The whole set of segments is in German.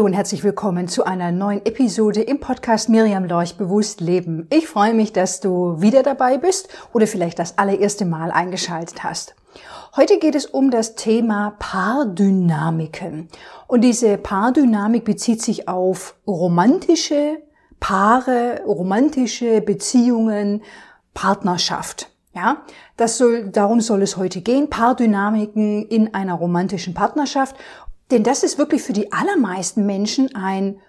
Hallo und herzlich willkommen zu einer neuen Episode im Podcast Miriam Lorch Bewusst Leben. Ich freue mich, dass du wieder dabei bist oder vielleicht das allererste Mal eingeschaltet hast. Heute geht es um das Thema Paardynamiken. Und diese Paardynamik bezieht sich auf romantische Paare, romantische Beziehungen, Partnerschaft. Ja, das soll, darum soll es heute gehen. Paardynamiken in einer romantischen Partnerschaft. Denn das ist wirklich für die allermeisten Menschen ein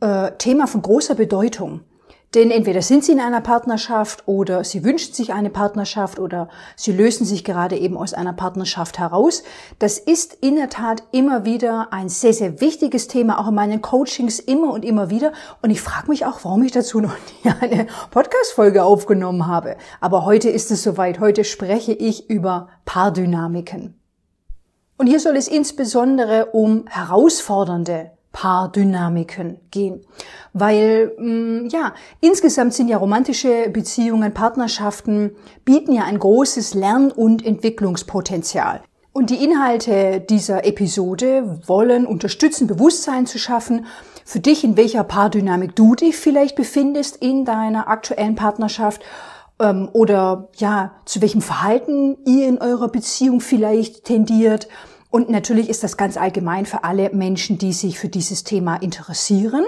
äh, Thema von großer Bedeutung. Denn entweder sind sie in einer Partnerschaft oder sie wünschen sich eine Partnerschaft oder sie lösen sich gerade eben aus einer Partnerschaft heraus. Das ist in der Tat immer wieder ein sehr, sehr wichtiges Thema, auch in meinen Coachings immer und immer wieder. Und ich frage mich auch, warum ich dazu noch nie eine Podcast-Folge aufgenommen habe. Aber heute ist es soweit. Heute spreche ich über Paardynamiken. Und hier soll es insbesondere um herausfordernde Paardynamiken gehen. Weil, mh, mm, ja, insgesamt sind ja romantische Beziehungen, Partnerschaften, bieten ja ein großes Lern- und Entwicklungspotenzial. Und die Inhalte dieser Episode wollen unterstützen, Bewusstsein zu schaffen für dich, in welcher Paardynamik du dich vielleicht befindest in deiner aktuellen Partnerschaft ähm, oder ja, zu welchem Verhalten ihr in eurer Beziehung vielleicht tendiert. Und natürlich ist das ganz allgemein für alle Menschen, die sich für dieses Thema interessieren.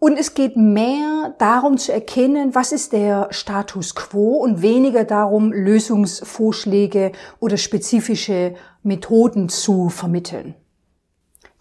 Und es geht mehr darum zu erkennen, was ist der Status quo und weniger darum, Lösungsvorschläge oder spezifische Methoden zu vermitteln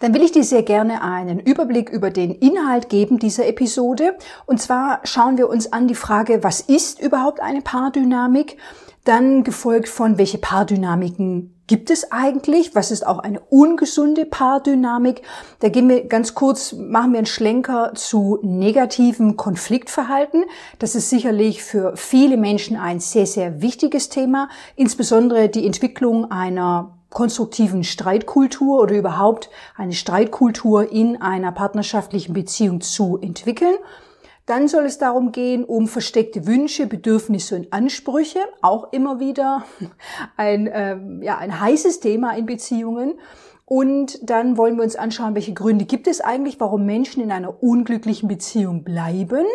dann will ich dir sehr gerne einen Überblick über den Inhalt geben dieser Episode. Und zwar schauen wir uns an die Frage, was ist überhaupt eine Paardynamik? Dann gefolgt von, welche Paardynamiken gibt es eigentlich? Was ist auch eine ungesunde Paardynamik? Da gehen wir ganz kurz, machen wir einen Schlenker zu negativem Konfliktverhalten. Das ist sicherlich für viele Menschen ein sehr, sehr wichtiges Thema, insbesondere die Entwicklung einer konstruktiven Streitkultur oder überhaupt eine Streitkultur in einer partnerschaftlichen Beziehung zu entwickeln. Dann soll es darum gehen, um versteckte Wünsche, Bedürfnisse und Ansprüche, auch immer wieder ein, ähm, ja, ein heißes Thema in Beziehungen. Und dann wollen wir uns anschauen, welche Gründe gibt es eigentlich, warum Menschen in einer unglücklichen Beziehung bleiben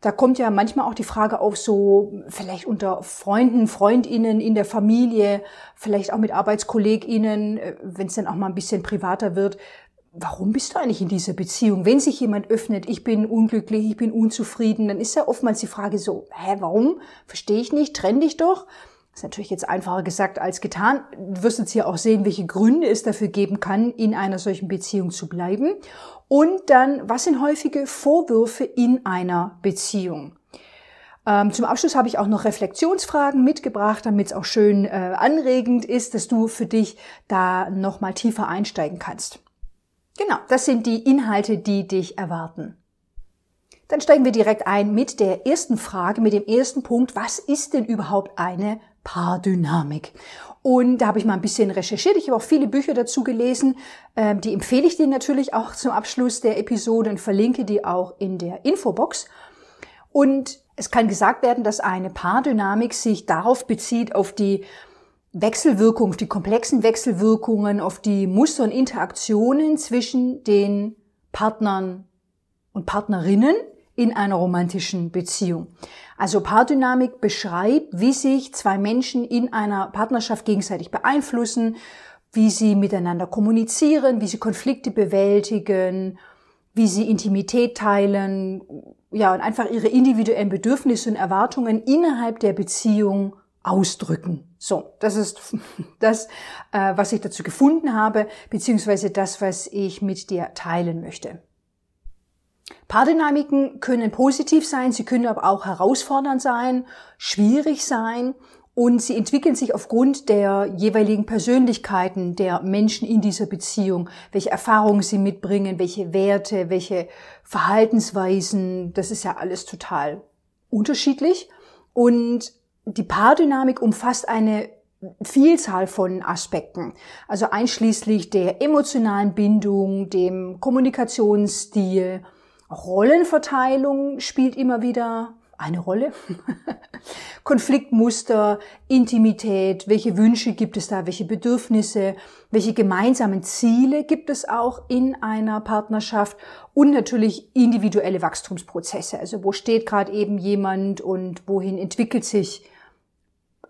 da kommt ja manchmal auch die Frage auf, so vielleicht unter Freunden, Freundinnen, in der Familie, vielleicht auch mit Arbeitskolleginnen, äh, wenn es dann auch mal ein bisschen privater wird. Warum bist du eigentlich in dieser Beziehung? Wenn sich jemand öffnet, ich bin unglücklich, ich bin unzufrieden, dann ist ja oftmals die Frage so, hä, warum? Verstehe ich nicht, trenn dich doch. Das ist natürlich jetzt einfacher gesagt als getan. Du wirst jetzt hier auch sehen, welche Gründe es dafür geben kann, in einer solchen Beziehung zu bleiben. Und dann, was sind häufige Vorwürfe in einer Beziehung? Ähm, zum Abschluss habe ich auch noch Reflexionsfragen mitgebracht, damit es auch schön äh, anregend ist, dass du für dich da nochmal tiefer einsteigen kannst. Genau, das sind die Inhalte, die dich erwarten. Dann steigen wir direkt ein mit der ersten Frage, mit dem ersten Punkt. Was ist denn überhaupt eine Paardynamik? Und da habe ich mal ein bisschen recherchiert. Ich habe auch viele Bücher dazu gelesen. Ähm, die empfehle ich dir natürlich auch zum Abschluss der Episode und verlinke die auch in der Infobox. Und es kann gesagt werden, dass eine Paardynamik sich darauf bezieht, auf die Wechselwirkung, auf die komplexen Wechselwirkungen, auf die Muster und Interaktionen zwischen den Partnern und Partnerinnen in einer romantischen Beziehung. Also Paardynamik beschreibt, wie sich zwei Menschen in einer Partnerschaft gegenseitig beeinflussen, wie sie miteinander kommunizieren, wie sie Konflikte bewältigen, wie sie Intimität teilen, ja, und einfach ihre individuellen Bedürfnisse und Erwartungen innerhalb der Beziehung ausdrücken. So, das ist das, äh, was ich dazu gefunden habe, beziehungsweise das, was ich mit dir teilen möchte. Paardynamiken können positiv sein, sie können aber auch herausfordernd sein, schwierig sein und sie entwickeln sich aufgrund der jeweiligen Persönlichkeiten der Menschen in dieser Beziehung, welche Erfahrungen sie mitbringen, welche Werte, welche Verhaltensweisen, das ist ja alles total unterschiedlich. Und die Paardynamik umfasst eine Vielzahl von Aspekten, also einschließlich der emotionalen Bindung, dem Kommunikationsstil, Rollenverteilung spielt immer wieder eine Rolle. Konfliktmuster, Intimität, welche Wünsche gibt es da, welche Bedürfnisse, welche gemeinsamen Ziele gibt es auch in einer Partnerschaft und natürlich individuelle Wachstumsprozesse. Also wo steht gerade eben jemand und wohin entwickelt sich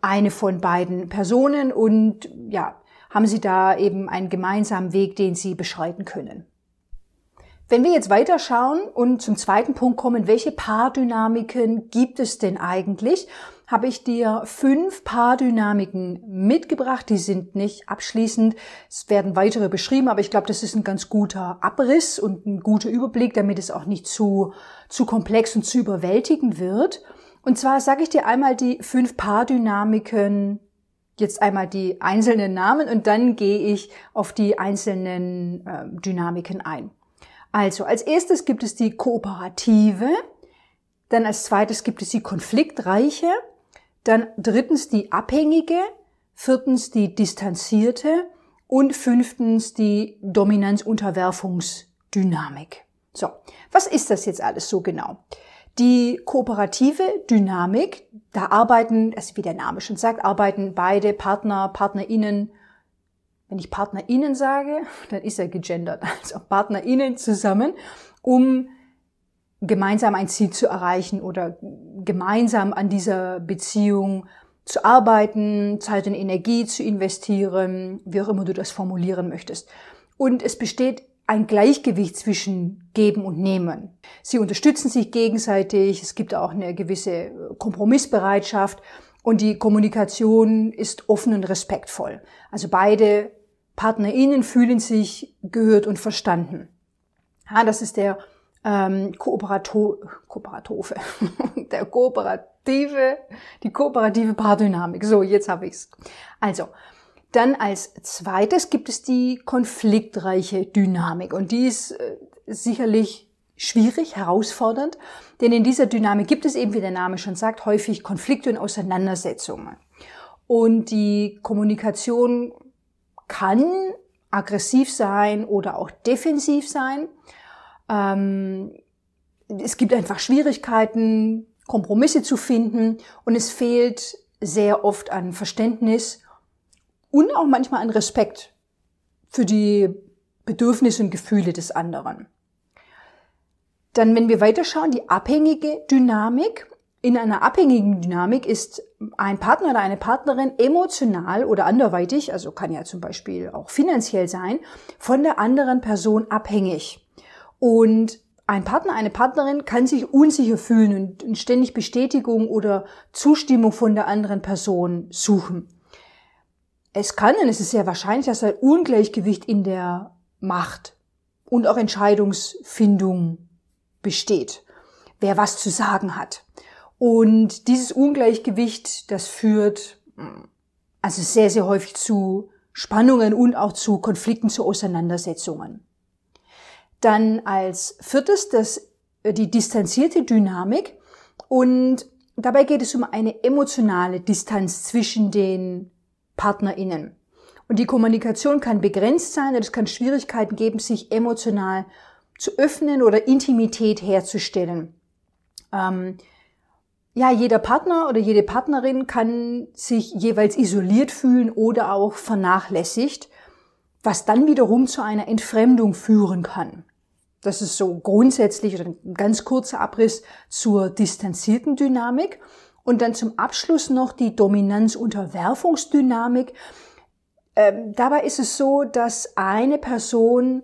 eine von beiden Personen und ja, haben sie da eben einen gemeinsamen Weg, den sie beschreiten können. Wenn wir jetzt weiterschauen und zum zweiten Punkt kommen, welche Paardynamiken gibt es denn eigentlich? Habe ich dir fünf Paardynamiken mitgebracht. Die sind nicht abschließend. Es werden weitere beschrieben, aber ich glaube, das ist ein ganz guter Abriss und ein guter Überblick, damit es auch nicht zu, zu komplex und zu überwältigen wird. Und zwar sage ich dir einmal die fünf Paardynamiken jetzt einmal die einzelnen Namen und dann gehe ich auf die einzelnen äh, Dynamiken ein. Also als erstes gibt es die kooperative, dann als zweites gibt es die konfliktreiche, dann drittens die abhängige, viertens die distanzierte und fünftens die Dominanz-Unterwerfungsdynamik. So, was ist das jetzt alles so genau? Die kooperative Dynamik, da arbeiten, also wie der Name schon sagt, arbeiten beide Partner, Partnerinnen wenn ich PartnerInnen sage, dann ist er gegendert. Also PartnerInnen zusammen, um gemeinsam ein Ziel zu erreichen oder gemeinsam an dieser Beziehung zu arbeiten, Zeit und Energie zu investieren, wie auch immer du das formulieren möchtest. Und es besteht ein Gleichgewicht zwischen Geben und Nehmen. Sie unterstützen sich gegenseitig, es gibt auch eine gewisse Kompromissbereitschaft und die Kommunikation ist offen und respektvoll. Also beide PartnerInnen fühlen sich gehört und verstanden. Ja, ah, das ist der ähm, Kooperato Kooperatofe, der kooperative, die kooperative Paardynamik. So, jetzt habe ich's. Also, dann als zweites gibt es die konfliktreiche Dynamik und die ist äh, sicherlich schwierig, herausfordernd, denn in dieser Dynamik gibt es eben, wie der Name schon sagt, häufig Konflikte und Auseinandersetzungen. Und die Kommunikation kann aggressiv sein oder auch defensiv sein. Ähm, es gibt einfach Schwierigkeiten, Kompromisse zu finden und es fehlt sehr oft an Verständnis und auch manchmal an Respekt für die Bedürfnisse und Gefühle des anderen. Dann, wenn wir weiterschauen, die abhängige Dynamik in einer abhängigen Dynamik ist ein Partner oder eine Partnerin emotional oder anderweitig, also kann ja zum Beispiel auch finanziell sein, von der anderen Person abhängig. Und ein Partner, eine Partnerin kann sich unsicher fühlen und ständig Bestätigung oder Zustimmung von der anderen Person suchen. Es kann und es ist sehr wahrscheinlich, dass ein Ungleichgewicht in der Macht und auch Entscheidungsfindung besteht, wer was zu sagen hat. Und dieses Ungleichgewicht, das führt also sehr, sehr häufig zu Spannungen und auch zu Konflikten, zu Auseinandersetzungen. Dann als viertes das, äh, die distanzierte Dynamik. Und dabei geht es um eine emotionale Distanz zwischen den PartnerInnen. Und die Kommunikation kann begrenzt sein und es kann Schwierigkeiten geben, sich emotional zu öffnen oder Intimität herzustellen. Ähm, ja, jeder Partner oder jede Partnerin kann sich jeweils isoliert fühlen oder auch vernachlässigt, was dann wiederum zu einer Entfremdung führen kann. Das ist so grundsätzlich oder ein ganz kurzer Abriss zur distanzierten Dynamik. Und dann zum Abschluss noch die Dominanz-Unterwerfungsdynamik. Ähm, dabei ist es so, dass eine Person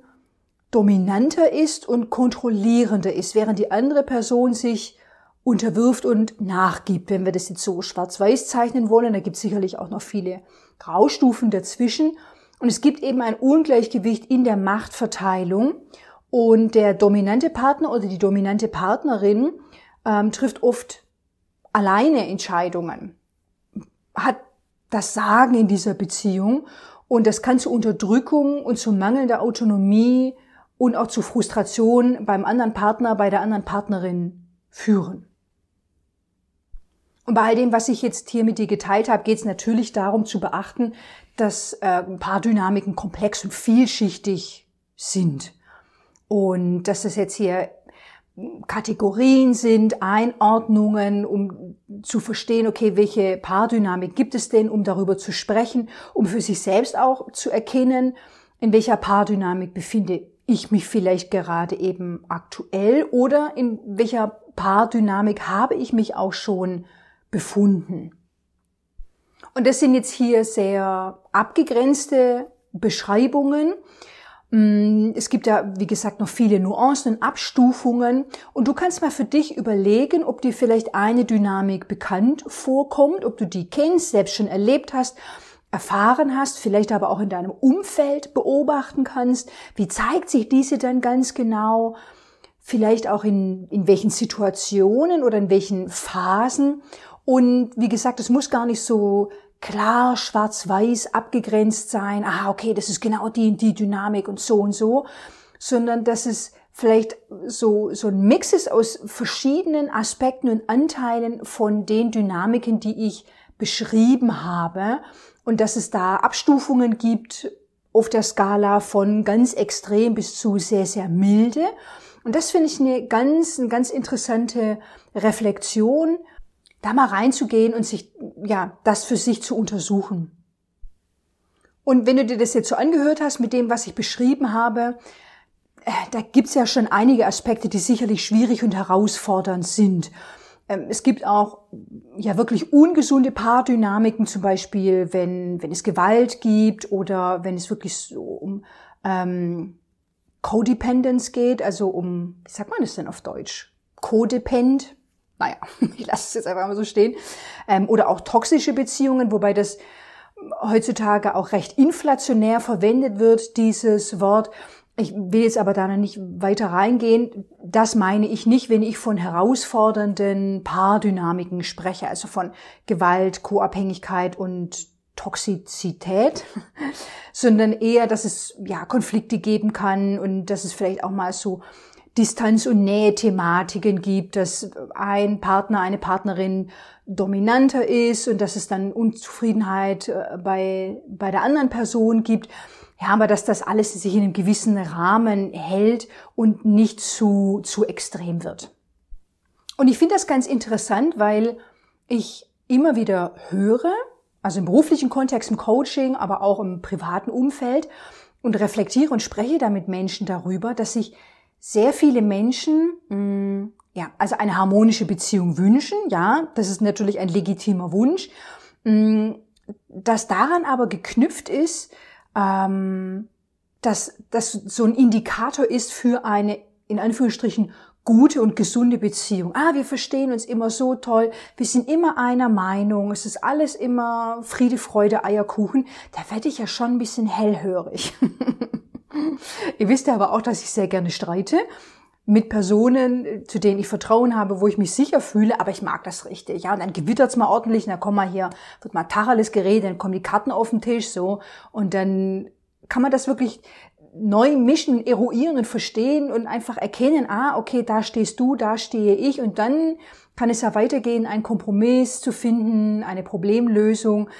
dominanter ist und kontrollierender ist, während die andere Person sich unterwirft und nachgibt, wenn wir das jetzt so schwarz-weiß zeichnen wollen. Da gibt es sicherlich auch noch viele Graustufen dazwischen. Und es gibt eben ein Ungleichgewicht in der Machtverteilung. Und der dominante Partner oder die dominante Partnerin ähm, trifft oft alleine Entscheidungen, hat das Sagen in dieser Beziehung. Und das kann zu Unterdrückung und zu mangelnder Autonomie und auch zu Frustration beim anderen Partner, bei der anderen Partnerin führen. Und bei all dem, was ich jetzt hier mit dir geteilt habe, geht es natürlich darum zu beachten, dass äh, ein paar Dynamiken komplex und vielschichtig sind. Und dass es jetzt hier Kategorien sind, Einordnungen, um zu verstehen, okay, welche Paardynamik gibt es denn, um darüber zu sprechen, um für sich selbst auch zu erkennen, in welcher Paardynamik befinde ich mich vielleicht gerade eben aktuell oder in welcher Paardynamik habe ich mich auch schon befunden. Und das sind jetzt hier sehr abgegrenzte Beschreibungen. Mm, es gibt ja, wie gesagt, noch viele Nuancen und Abstufungen. Und du kannst mal für dich überlegen, ob dir vielleicht eine Dynamik bekannt vorkommt, ob du die kennst, selbst schon erlebt hast, erfahren hast, vielleicht aber auch in deinem Umfeld beobachten kannst. Wie zeigt sich diese dann ganz genau? Vielleicht auch in, in welchen Situationen oder in welchen Phasen und wie gesagt, es muss gar nicht so klar schwarz-weiß abgegrenzt sein. Ah, okay, das ist genau die die Dynamik und so und so, sondern dass es vielleicht so, so ein Mix ist aus verschiedenen Aspekten und Anteilen von den Dynamiken, die ich beschrieben habe und dass es da Abstufungen gibt auf der Skala von ganz extrem bis zu sehr, sehr milde. Und das finde ich eine ganz, eine ganz interessante Reflexion da mal reinzugehen und sich, ja, das für sich zu untersuchen. Und wenn du dir das jetzt so angehört hast mit dem, was ich beschrieben habe, äh, da gibt's ja schon einige Aspekte, die sicherlich schwierig und herausfordernd sind. Ähm, es gibt auch ja wirklich ungesunde Paardynamiken, zum Beispiel, wenn, wenn es Gewalt gibt oder wenn es wirklich so um ähm, Codependence geht, also um, wie sagt man das denn auf Deutsch? Codepend naja, ich lasse es jetzt einfach mal so stehen. Ähm, oder auch toxische Beziehungen, wobei das heutzutage auch recht inflationär verwendet wird, dieses Wort. Ich will jetzt aber da noch nicht weiter reingehen. Das meine ich nicht, wenn ich von herausfordernden Paardynamiken spreche, also von Gewalt, Co-Abhängigkeit und Toxizität, sondern eher, dass es ja Konflikte geben kann und dass es vielleicht auch mal so Distanz- und Nähe-Thematiken gibt, dass ein Partner, eine Partnerin dominanter ist und dass es dann Unzufriedenheit äh, bei, bei der anderen Person gibt. Ja, aber dass das alles sich in einem gewissen Rahmen hält und nicht zu, zu extrem wird. Und ich finde das ganz interessant, weil ich immer wieder höre, also im beruflichen Kontext, im Coaching, aber auch im privaten Umfeld und reflektiere und spreche da mit Menschen darüber, dass sich sehr viele Menschen, mh, mm, ja, also eine harmonische Beziehung wünschen, ja, das ist natürlich ein legitimer Wunsch, mh, mm, dass daran aber geknüpft ist, ähm, dass das so ein Indikator ist für eine, in Anführungsstrichen, gute und gesunde Beziehung. Ah, wir verstehen uns immer so toll, wir sind immer einer Meinung, es ist alles immer Friede, Freude, Eierkuchen. Da werde ich ja schon ein bisschen hellhörig. Ihr wisst ja aber auch, dass ich sehr gerne streite mit Personen, zu denen ich Vertrauen habe, wo ich mich sicher fühle, aber ich mag das richtig. Ja, und dann gewittert's mal ordentlich, und dann kommen wir hier, wird mal Tacheles geredet, dann kommen die Karten auf den Tisch, so. Und dann kann man das wirklich neu mischen, eruieren und verstehen und einfach erkennen, ah, okay, da stehst du, da stehe ich und dann kann es ja weitergehen, einen Kompromiss zu finden, eine Problemlösung.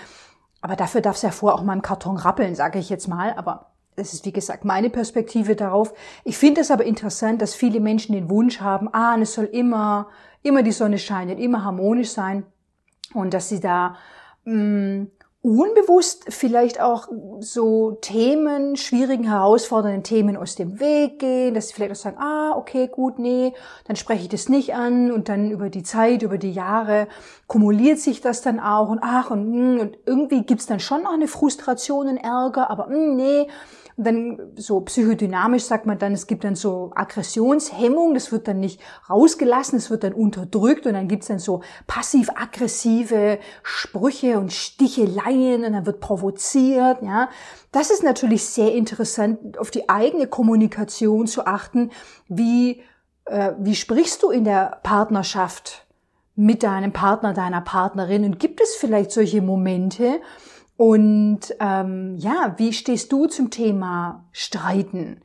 Aber dafür darf es ja vorher auch mal im Karton rappeln, sage ich jetzt mal, aber das ist wie gesagt meine Perspektive darauf. Ich finde es aber interessant, dass viele Menschen den Wunsch haben, ah, es soll immer, immer die Sonne scheinen, immer harmonisch sein und dass sie da mh, mm, unbewusst vielleicht auch so Themen, schwierigen, herausfordernden Themen aus dem Weg gehen, dass sie vielleicht auch sagen, ah, okay, gut, nee, dann spreche ich das nicht an und dann über die Zeit, über die Jahre kumuliert sich das dann auch und ach und, mm, und irgendwie es dann schon noch eine Frustration und Ärger, aber mh, mm, nee, dann so psychodynamisch sagt man dann, es gibt dann so Aggressionshemmung, das wird dann nicht rausgelassen, es wird dann unterdrückt und dann gibt's dann so passiv-aggressive Sprüche und Sticheleien und dann wird provoziert, ja. Das ist natürlich sehr interessant, auf die eigene Kommunikation zu achten, wie, äh, wie sprichst du in der Partnerschaft mit deinem Partner, deiner Partnerin und gibt es vielleicht solche Momente, und ähm, ja, wie stehst du zum Thema Streiten?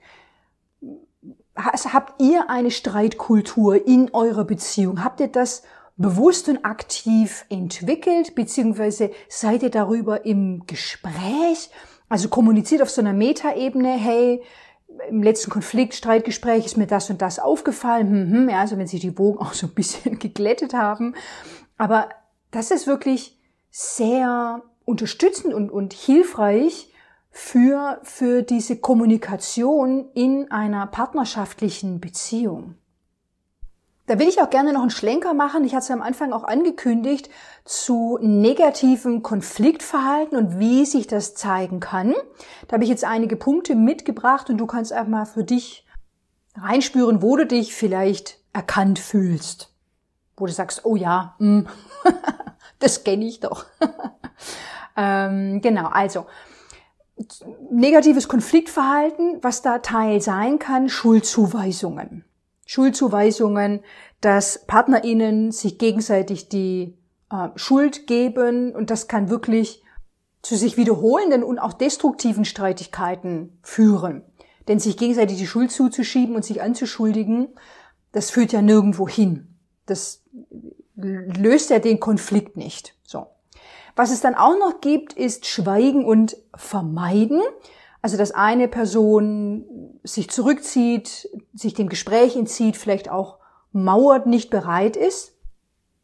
Habt ihr eine Streitkultur in eurer Beziehung? Habt ihr das bewusst und aktiv entwickelt, beziehungsweise seid ihr darüber im Gespräch? Also kommuniziert auf so einer Metaebene, hey, im letzten Konflikt, Streitgespräch ist mir das und das aufgefallen. Mhm, ja, also wenn sich die Bogen auch so ein bisschen geglättet haben. Aber das ist wirklich sehr unterstützend und, und hilfreich für, für diese Kommunikation in einer partnerschaftlichen Beziehung. Da will ich auch gerne noch einen Schlenker machen. Ich hatte es am Anfang auch angekündigt zu negativem Konfliktverhalten und wie sich das zeigen kann. Da habe ich jetzt einige Punkte mitgebracht und du kannst einfach mal für dich reinspüren, wo du dich vielleicht erkannt fühlst. Wo du sagst, oh ja, mm, das kenne ich doch. Ähm, genau, also negatives Konfliktverhalten, was da Teil sein kann, Schuldzuweisungen. Schuldzuweisungen, dass PartnerInnen sich gegenseitig die äh, Schuld geben und das kann wirklich zu sich wiederholenden und auch destruktiven Streitigkeiten führen. Denn sich gegenseitig die Schuld zuzuschieben und sich anzuschuldigen, das führt ja nirgendwo hin. Das äh, löst ja den Konflikt nicht. Was es dann auch noch gibt, ist Schweigen und Vermeiden. Also, dass eine Person sich zurückzieht, sich dem Gespräch entzieht, vielleicht auch mauert, nicht bereit ist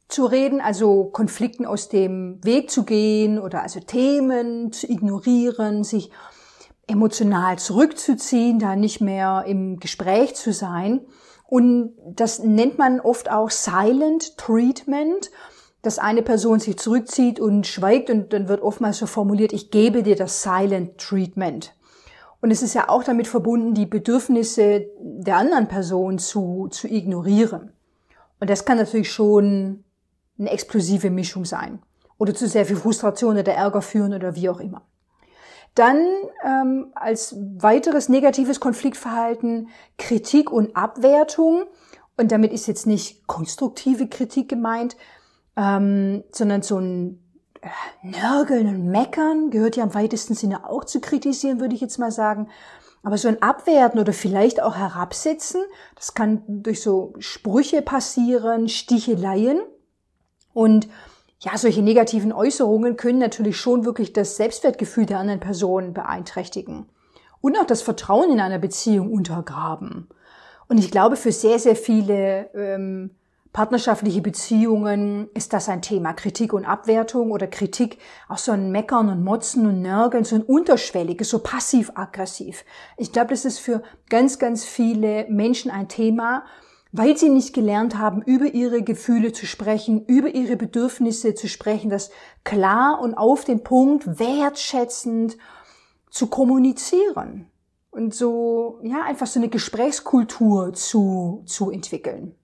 zu reden, also Konflikten aus dem Weg zu gehen oder also Themen zu ignorieren, sich emotional zurückzuziehen, da nicht mehr im Gespräch zu sein. Und das nennt man oft auch Silent Treatment dass eine Person sich zurückzieht und schweigt und dann wird oftmals so formuliert, ich gebe dir das Silent Treatment. Und es ist ja auch damit verbunden, die Bedürfnisse der anderen Person zu, zu ignorieren. Und das kann natürlich schon eine explosive Mischung sein. Oder zu sehr viel Frustration oder Ärger führen oder wie auch immer. Dann ähm, als weiteres negatives Konfliktverhalten Kritik und Abwertung. Und damit ist jetzt nicht konstruktive Kritik gemeint, ähm, sondern so ein äh, Nörgeln und Meckern gehört ja im weitesten Sinne auch zu kritisieren, würde ich jetzt mal sagen. Aber so ein Abwerten oder vielleicht auch Herabsetzen, das kann durch so Sprüche passieren, Sticheleien. Und ja, solche negativen Äußerungen können natürlich schon wirklich das Selbstwertgefühl der anderen Personen beeinträchtigen. Und auch das Vertrauen in einer Beziehung untergraben. Und ich glaube, für sehr, sehr viele ähm, Partnerschaftliche Beziehungen, ist das ein Thema Kritik und Abwertung oder Kritik, auch so ein Meckern und Motzen und Nörgeln, so ein unterschwelliges, so passiv-aggressiv. Ich glaube, das ist für ganz, ganz viele Menschen ein Thema, weil sie nicht gelernt haben, über ihre Gefühle zu sprechen, über ihre Bedürfnisse zu sprechen, das klar und auf den Punkt wertschätzend zu kommunizieren und so, ja, einfach so eine Gesprächskultur zu, zu entwickeln.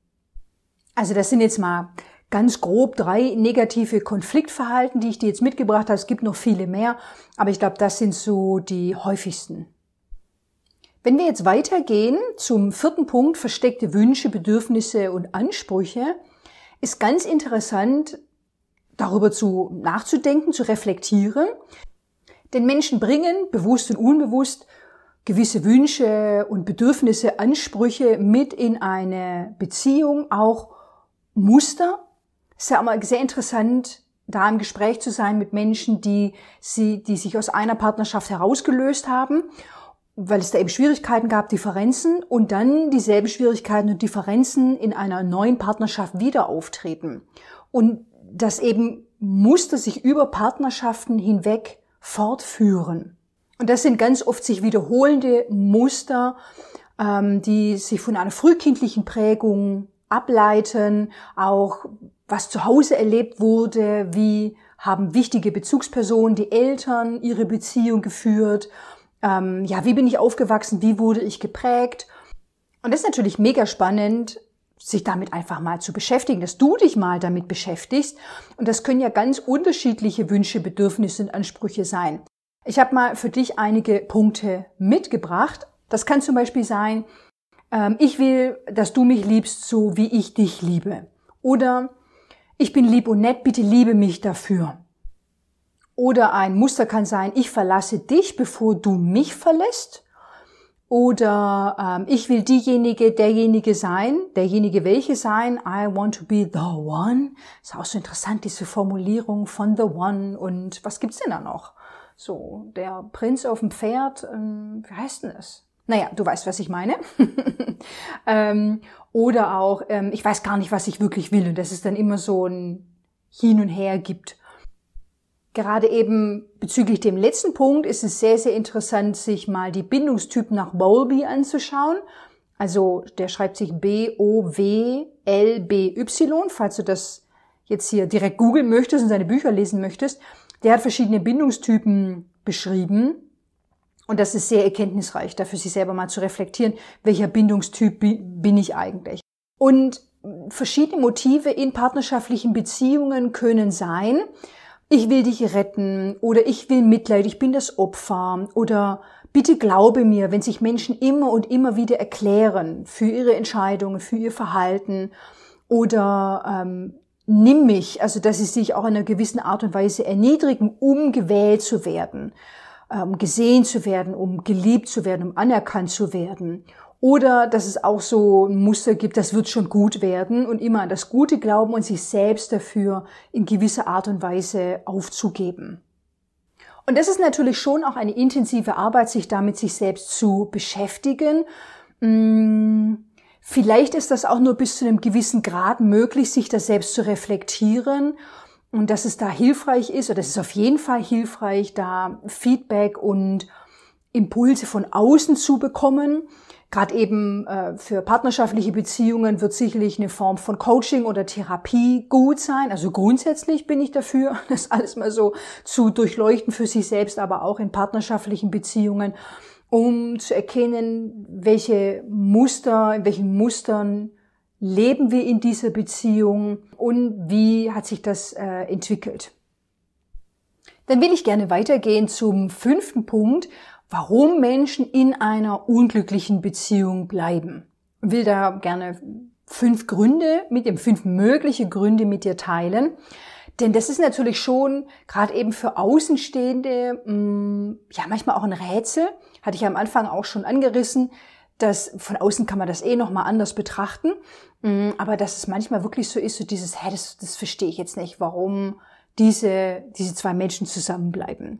Also das sind jetzt mal ganz grob drei negative Konfliktverhalten, die ich dir jetzt mitgebracht habe. Es gibt noch viele mehr, aber ich glaube, das sind so die häufigsten. Wenn wir jetzt weitergehen zum vierten Punkt, versteckte Wünsche, Bedürfnisse und Ansprüche, ist ganz interessant, darüber zu nachzudenken, zu reflektieren. Denn Menschen bringen, bewusst und unbewusst, gewisse Wünsche und Bedürfnisse, Ansprüche mit in eine Beziehung auch Muster. Es ist ja immer sehr interessant, da im Gespräch zu sein mit Menschen, die, sie, die sich aus einer Partnerschaft herausgelöst haben, weil es da eben Schwierigkeiten gab, Differenzen und dann dieselben Schwierigkeiten und Differenzen in einer neuen Partnerschaft wieder auftreten. Und dass eben Muster sich über Partnerschaften hinweg fortführen. Und das sind ganz oft sich wiederholende Muster, ähm, die sich von einer frühkindlichen Prägung ableiten, auch was zu Hause erlebt wurde, wie haben wichtige Bezugspersonen, die Eltern, ihre Beziehung geführt, ähm, ja, wie bin ich aufgewachsen, wie wurde ich geprägt. Und das ist natürlich mega spannend, sich damit einfach mal zu beschäftigen, dass du dich mal damit beschäftigst. Und das können ja ganz unterschiedliche Wünsche, Bedürfnisse und Ansprüche sein. Ich habe mal für dich einige Punkte mitgebracht. Das kann zum Beispiel sein, ähm, ich will, dass du mich liebst, so wie ich dich liebe. Oder ich bin lieb und nett, bitte liebe mich dafür. Oder ein Muster kann sein, ich verlasse dich, bevor du mich verlässt. Oder ähm, ich will diejenige, derjenige sein, derjenige welche sein. I want to be the one. Ist auch so interessant, diese Formulierung von the one. Und was gibt's denn da noch? So, der Prinz auf dem Pferd, ähm, wie heißt denn das? Naja, du weißt, was ich meine. ähm, oder auch, ähm, ich weiß gar nicht, was ich wirklich will und dass es dann immer so ein Hin und Her gibt. Gerade eben bezüglich dem letzten Punkt ist es sehr, sehr interessant, sich mal die Bindungstypen nach Bowlby anzuschauen. Also der schreibt sich B-O-W-L-B-Y, falls du das jetzt hier direkt googeln möchtest und seine Bücher lesen möchtest. Der hat verschiedene Bindungstypen beschrieben. Und das ist sehr erkenntnisreich, dafür sich selber mal zu reflektieren, welcher Bindungstyp bin ich eigentlich. Und verschiedene Motive in partnerschaftlichen Beziehungen können sein, ich will dich retten oder ich will Mitleid, ich bin das Opfer oder bitte glaube mir, wenn sich Menschen immer und immer wieder erklären für ihre Entscheidungen, für ihr Verhalten oder ähm, nimm mich, also dass sie sich auch in einer gewissen Art und Weise erniedrigen, um gewählt zu werden um ähm, gesehen zu werden, um geliebt zu werden, um anerkannt zu werden. Oder dass es auch so ein Muster gibt, das wird schon gut werden und immer an das Gute glauben und sich selbst dafür in gewisser Art und Weise aufzugeben. Und das ist natürlich schon auch eine intensive Arbeit, sich damit sich selbst zu beschäftigen. Mm, vielleicht ist das auch nur bis zu einem gewissen Grad möglich, sich das selbst zu reflektieren und dass es da hilfreich ist, oder es ist auf jeden Fall hilfreich, da Feedback und Impulse von außen zu bekommen. Gerade eben äh, für partnerschaftliche Beziehungen wird sicherlich eine Form von Coaching oder Therapie gut sein. Also grundsätzlich bin ich dafür, das alles mal so zu durchleuchten für sich selbst, aber auch in partnerschaftlichen Beziehungen, um zu erkennen, welche Muster, in welchen Mustern leben wir in dieser Beziehung und wie hat sich das äh, entwickelt. Dann will ich gerne weitergehen zum fünften Punkt, warum Menschen in einer unglücklichen Beziehung bleiben. Ich will da gerne fünf Gründe mit dem fünf mögliche Gründe mit dir teilen. Denn das ist natürlich schon gerade eben für Außenstehende hm, ja manchmal auch ein Rätsel, hatte ich am Anfang auch schon angerissen das von außen kann man das eh nochmal anders betrachten, mm, aber dass es manchmal wirklich so ist, so dieses, hä, das, das verstehe ich jetzt nicht, warum diese, diese zwei Menschen zusammenbleiben.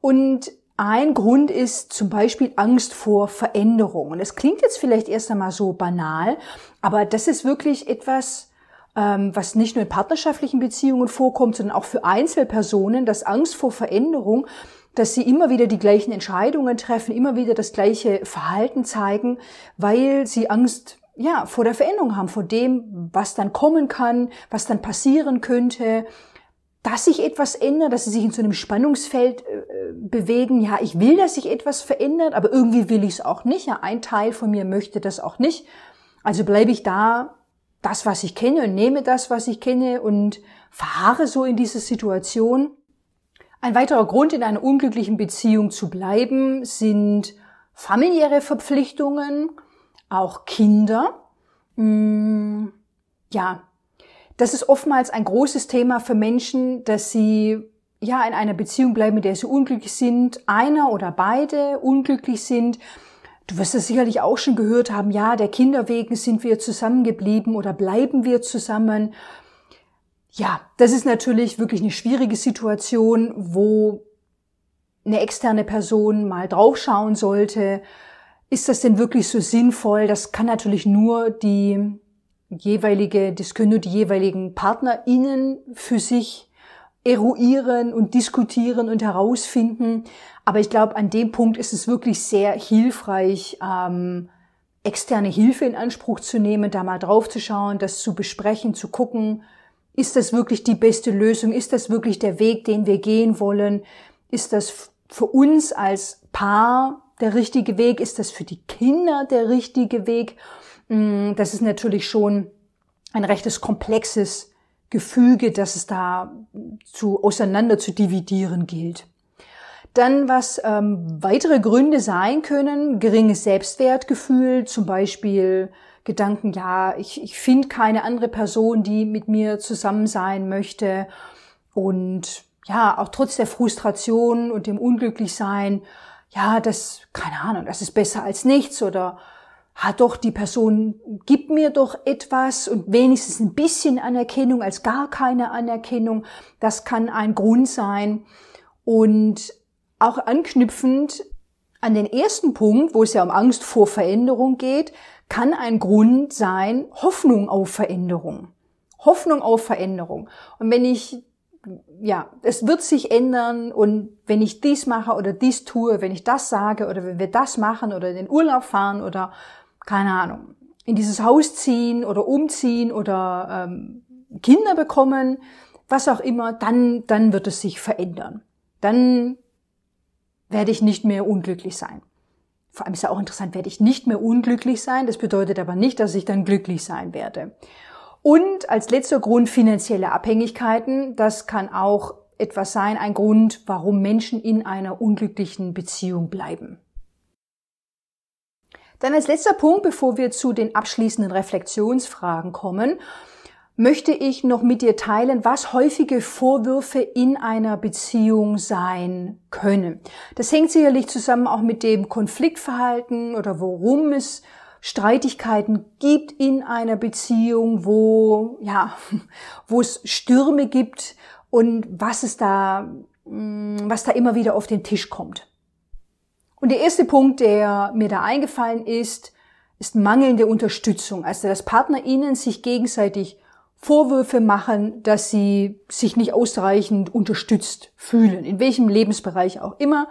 Und ein Grund ist zum Beispiel Angst vor Veränderung. Und es klingt jetzt vielleicht erst einmal so banal, aber das ist wirklich etwas, ähm, was nicht nur in partnerschaftlichen Beziehungen vorkommt, sondern auch für Einzelpersonen, dass Angst vor Veränderung dass sie immer wieder die gleichen Entscheidungen treffen, immer wieder das gleiche Verhalten zeigen, weil sie Angst ja, vor der Veränderung haben, vor dem, was dann kommen kann, was dann passieren könnte, dass sich etwas ändert, dass sie sich in so einem Spannungsfeld äh, bewegen. Ja, ich will, dass sich etwas verändert, aber irgendwie will ich es auch nicht. Ja, ein Teil von mir möchte das auch nicht. Also bleibe ich da, das, was ich kenne und nehme das, was ich kenne und verharre so in dieser Situation. Ein weiterer Grund, in einer unglücklichen Beziehung zu bleiben, sind familiäre Verpflichtungen, auch Kinder. Hm, ja, das ist oftmals ein großes Thema für Menschen, dass sie ja in einer Beziehung bleiben, in der sie unglücklich sind, einer oder beide unglücklich sind. Du wirst es sicherlich auch schon gehört haben, ja, der Kinder wegen sind wir zusammengeblieben oder bleiben wir zusammen. Ja, das ist natürlich wirklich eine schwierige Situation, wo eine externe Person mal draufschauen sollte. Ist das denn wirklich so sinnvoll? Das kann natürlich nur die jeweilige, das können nur die jeweiligen PartnerInnen für sich eruieren und diskutieren und herausfinden. Aber ich glaube, an dem Punkt ist es wirklich sehr hilfreich, ähm, externe Hilfe in Anspruch zu nehmen, da mal draufzuschauen, das zu besprechen, zu gucken, ist das wirklich die beste Lösung? Ist das wirklich der Weg, den wir gehen wollen? Ist das für uns als Paar der richtige Weg? Ist das für die Kinder der richtige Weg? Mm, das ist natürlich schon ein rechtes komplexes Gefüge, dass es da zu auseinander zu dividieren gilt. Dann, was ähm, weitere Gründe sein können, geringes Selbstwertgefühl, zum Beispiel Gedanken, ja, ich, ich finde keine andere Person, die mit mir zusammen sein möchte. Und ja, auch trotz der Frustration und dem Unglücklichsein, ja, das, keine Ahnung, das ist besser als nichts oder hat ah, doch die Person, gibt mir doch etwas und wenigstens ein bisschen Anerkennung als gar keine Anerkennung. Das kann ein Grund sein. Und auch anknüpfend an den ersten Punkt, wo es ja um Angst vor Veränderung geht, kann ein Grund sein, Hoffnung auf Veränderung. Hoffnung auf Veränderung. Und wenn ich, ja, es wird sich ändern und wenn ich dies mache oder dies tue, wenn ich das sage oder wenn wir das machen oder in den Urlaub fahren oder, keine Ahnung, in dieses Haus ziehen oder umziehen oder ähm, Kinder bekommen, was auch immer, dann, dann wird es sich verändern. Dann werde ich nicht mehr unglücklich sein vor allem ist ja auch interessant, werde ich nicht mehr unglücklich sein. Das bedeutet aber nicht, dass ich dann glücklich sein werde. Und als letzter Grund finanzielle Abhängigkeiten. Das kann auch etwas sein, ein Grund, warum Menschen in einer unglücklichen Beziehung bleiben. Dann als letzter Punkt, bevor wir zu den abschließenden Reflexionsfragen kommen, möchte ich noch mit dir teilen, was häufige Vorwürfe in einer Beziehung sein können. Das hängt sicherlich zusammen auch mit dem Konfliktverhalten oder worum es Streitigkeiten gibt in einer Beziehung, wo, ja, wo es Stürme gibt und was es da, mm, was da immer wieder auf den Tisch kommt. Und der erste Punkt, der mir da eingefallen ist, ist mangelnde Unterstützung. Also, dass PartnerInnen sich gegenseitig Vorwürfe machen, dass sie sich nicht ausreichend unterstützt fühlen, in welchem Lebensbereich auch immer.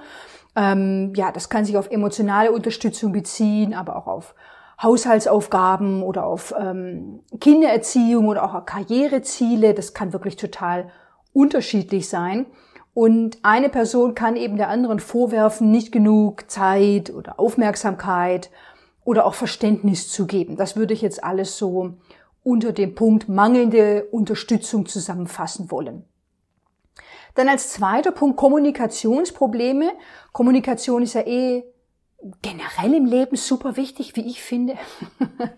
Ähm, ja, das kann sich auf emotionale Unterstützung beziehen, aber auch auf Haushaltsaufgaben oder auf ähm, Kindererziehung oder auch Karriereziele. Das kann wirklich total unterschiedlich sein. Und eine Person kann eben der anderen vorwerfen, nicht genug Zeit oder Aufmerksamkeit oder auch Verständnis zu geben. Das würde ich jetzt alles so unter dem Punkt mangelnde Unterstützung zusammenfassen wollen. Dann als zweiter Punkt Kommunikationsprobleme. Kommunikation ist ja eh generell im Leben super wichtig, wie ich finde.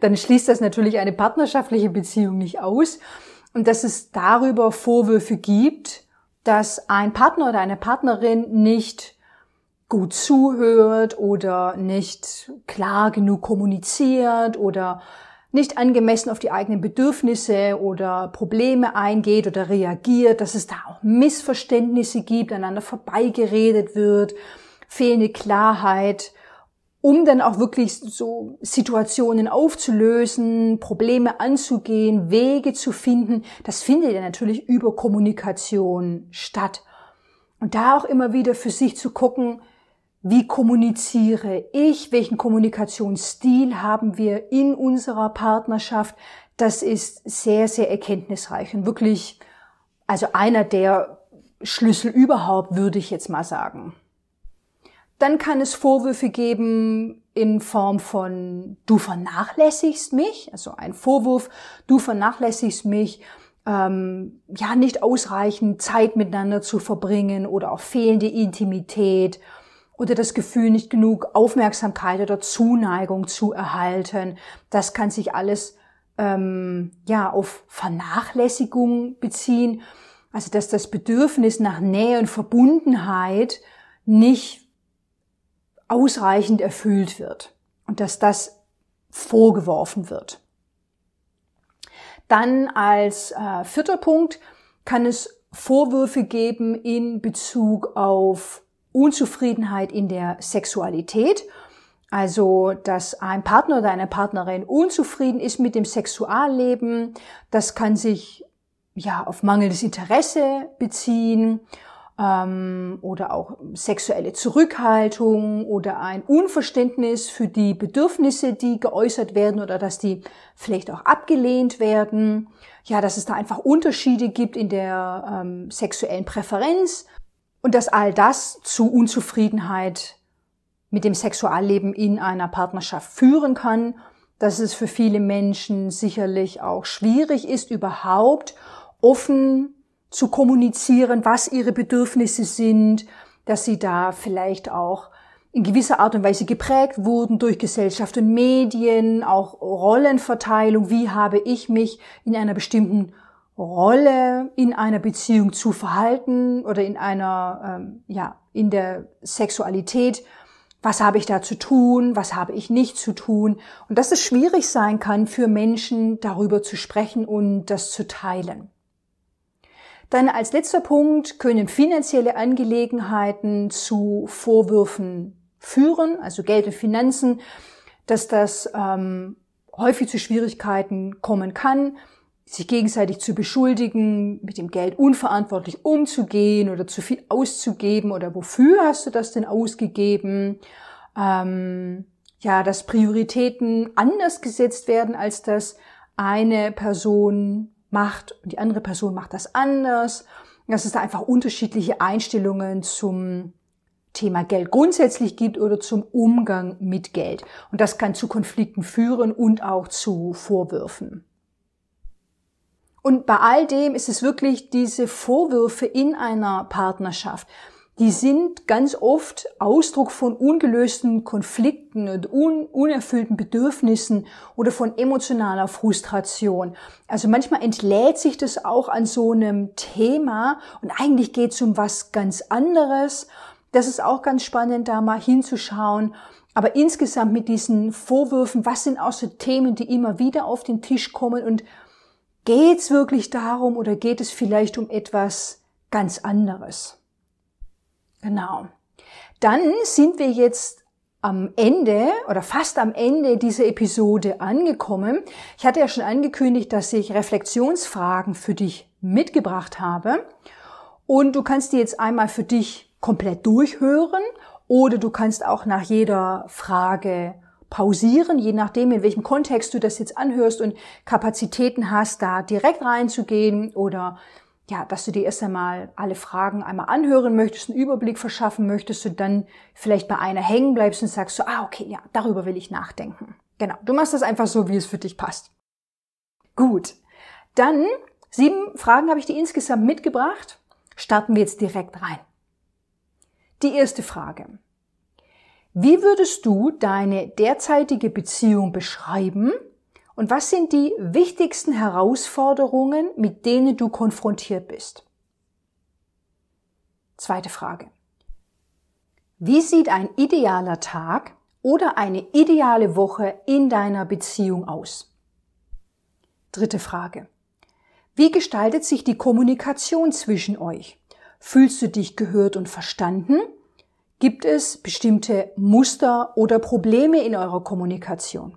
Dann schließt das natürlich eine partnerschaftliche Beziehung nicht aus. Und dass es darüber Vorwürfe gibt, dass ein Partner oder eine Partnerin nicht gut zuhört oder nicht klar genug kommuniziert oder nicht angemessen auf die eigenen Bedürfnisse oder Probleme eingeht oder reagiert, dass es da auch Missverständnisse gibt, einander vorbeigeredet wird, fehlende Klarheit, um dann auch wirklich so Situationen aufzulösen, Probleme anzugehen, Wege zu finden. Das findet ja natürlich über Kommunikation statt. Und da auch immer wieder für sich zu gucken, wie kommuniziere ich? Welchen Kommunikationsstil haben wir in unserer Partnerschaft? Das ist sehr, sehr erkenntnisreich und wirklich, also einer der Schlüssel überhaupt, würde ich jetzt mal sagen. Dann kann es Vorwürfe geben in Form von du vernachlässigst mich, also ein Vorwurf, du vernachlässigst mich, ähm, ja nicht ausreichend Zeit miteinander zu verbringen oder auch fehlende Intimität oder das Gefühl, nicht genug Aufmerksamkeit oder Zuneigung zu erhalten. Das kann sich alles ähm, ja auf Vernachlässigung beziehen. Also dass das Bedürfnis nach Nähe und Verbundenheit nicht ausreichend erfüllt wird und dass das vorgeworfen wird. Dann als äh, vierter Punkt kann es Vorwürfe geben in Bezug auf Unzufriedenheit in der Sexualität. Also, dass ein Partner oder eine Partnerin unzufrieden ist mit dem Sexualleben, das kann sich ja auf mangelndes Interesse beziehen ähm, oder auch sexuelle Zurückhaltung oder ein Unverständnis für die Bedürfnisse, die geäußert werden oder dass die vielleicht auch abgelehnt werden. Ja, dass es da einfach Unterschiede gibt in der ähm, sexuellen Präferenz und dass all das zu Unzufriedenheit mit dem Sexualleben in einer Partnerschaft führen kann, dass es für viele Menschen sicherlich auch schwierig ist, überhaupt offen zu kommunizieren, was ihre Bedürfnisse sind, dass sie da vielleicht auch in gewisser Art und Weise geprägt wurden durch Gesellschaft und Medien, auch Rollenverteilung, wie habe ich mich in einer bestimmten Rolle in einer Beziehung zu verhalten oder in einer, ähm, ja, in der Sexualität. Was habe ich da zu tun? Was habe ich nicht zu tun? Und dass es schwierig sein kann, für Menschen darüber zu sprechen und das zu teilen. Dann als letzter Punkt können finanzielle Angelegenheiten zu Vorwürfen führen, also Geld und Finanzen, dass das ähm, häufig zu Schwierigkeiten kommen kann sich gegenseitig zu beschuldigen, mit dem Geld unverantwortlich umzugehen oder zu viel auszugeben oder wofür hast du das denn ausgegeben? Ähm, ja, dass Prioritäten anders gesetzt werden, als das eine Person macht und die andere Person macht das anders. Dass es da einfach unterschiedliche Einstellungen zum Thema Geld grundsätzlich gibt oder zum Umgang mit Geld. Und das kann zu Konflikten führen und auch zu Vorwürfen. Und bei all dem ist es wirklich diese Vorwürfe in einer Partnerschaft. Die sind ganz oft Ausdruck von ungelösten Konflikten und un unerfüllten Bedürfnissen oder von emotionaler Frustration. Also manchmal entlädt sich das auch an so einem Thema und eigentlich geht es um was ganz anderes. Das ist auch ganz spannend, da mal hinzuschauen. Aber insgesamt mit diesen Vorwürfen, was sind auch so Themen, die immer wieder auf den Tisch kommen und Geht es wirklich darum oder geht es vielleicht um etwas ganz anderes? Genau. Dann sind wir jetzt am Ende oder fast am Ende dieser Episode angekommen. Ich hatte ja schon angekündigt, dass ich Reflexionsfragen für dich mitgebracht habe. Und du kannst die jetzt einmal für dich komplett durchhören oder du kannst auch nach jeder Frage pausieren, je nachdem, in welchem Kontext du das jetzt anhörst und Kapazitäten hast, da direkt reinzugehen oder ja, dass du dir erst einmal alle Fragen einmal anhören möchtest, einen Überblick verschaffen möchtest und dann vielleicht bei einer hängen bleibst und sagst so, ah, okay, ja, darüber will ich nachdenken. Genau. Du machst das einfach so, wie es für dich passt. Gut. Dann sieben Fragen habe ich dir insgesamt mitgebracht. Starten wir jetzt direkt rein. Die erste Frage. Wie würdest du deine derzeitige Beziehung beschreiben? Und was sind die wichtigsten Herausforderungen, mit denen du konfrontiert bist? Zweite Frage. Wie sieht ein idealer Tag oder eine ideale Woche in deiner Beziehung aus? Dritte Frage. Wie gestaltet sich die Kommunikation zwischen euch? Fühlst du dich gehört und verstanden? Gibt es bestimmte Muster oder Probleme in eurer Kommunikation?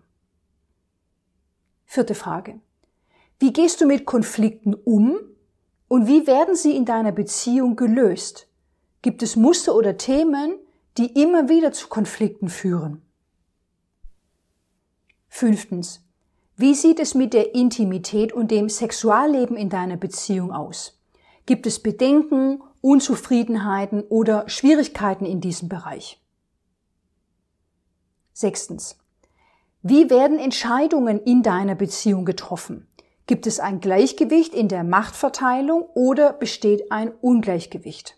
Vierte Frage. Wie gehst du mit Konflikten um und wie werden sie in deiner Beziehung gelöst? Gibt es Muster oder Themen, die immer wieder zu Konflikten führen? Fünftens. Wie sieht es mit der Intimität und dem Sexualleben in deiner Beziehung aus? Gibt es Bedenken Unzufriedenheiten oder Schwierigkeiten in diesem Bereich? Sechstens. Wie werden Entscheidungen in deiner Beziehung getroffen? Gibt es ein Gleichgewicht in der Machtverteilung oder besteht ein Ungleichgewicht?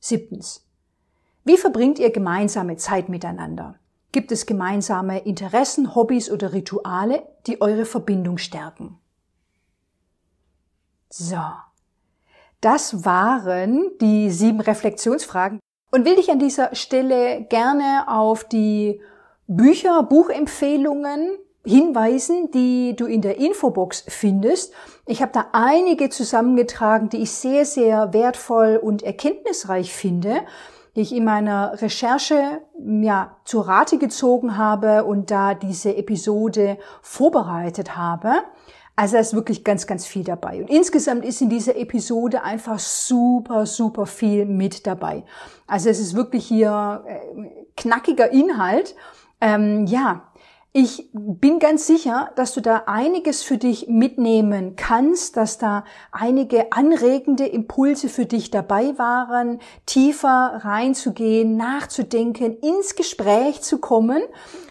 Siebtens. Wie verbringt ihr gemeinsame Zeit miteinander? Gibt es gemeinsame Interessen, Hobbys oder Rituale, die eure Verbindung stärken? So. Das waren die sieben Reflexionsfragen und will dich an dieser Stelle gerne auf die Bücher, Buchempfehlungen hinweisen, die du in der Infobox findest. Ich habe da einige zusammengetragen, die ich sehr, sehr wertvoll und erkenntnisreich finde, die ich in meiner Recherche ja, zu Rate gezogen habe und da diese Episode vorbereitet habe. Also da ist wirklich ganz, ganz viel dabei. Und insgesamt ist in dieser Episode einfach super, super viel mit dabei. Also es ist wirklich hier äh, knackiger Inhalt. Ähm, ja, ich bin ganz sicher, dass du da einiges für dich mitnehmen kannst, dass da einige anregende Impulse für dich dabei waren, tiefer reinzugehen, nachzudenken, ins Gespräch zu kommen.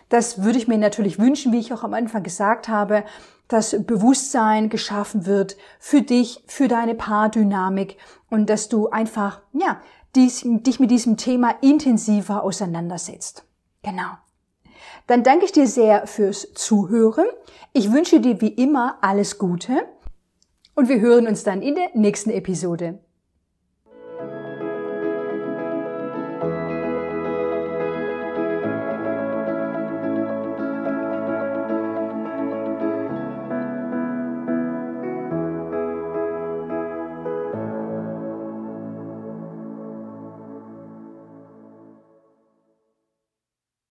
Das würde ich mir natürlich wünschen, wie ich auch am Anfang gesagt habe, das Bewusstsein geschaffen wird für dich, für deine Paardynamik und dass du einfach, ja, dies, dich mit diesem Thema intensiver auseinandersetzt. Genau. Dann danke ich dir sehr fürs Zuhören. Ich wünsche dir wie immer alles Gute und wir hören uns dann in der nächsten Episode.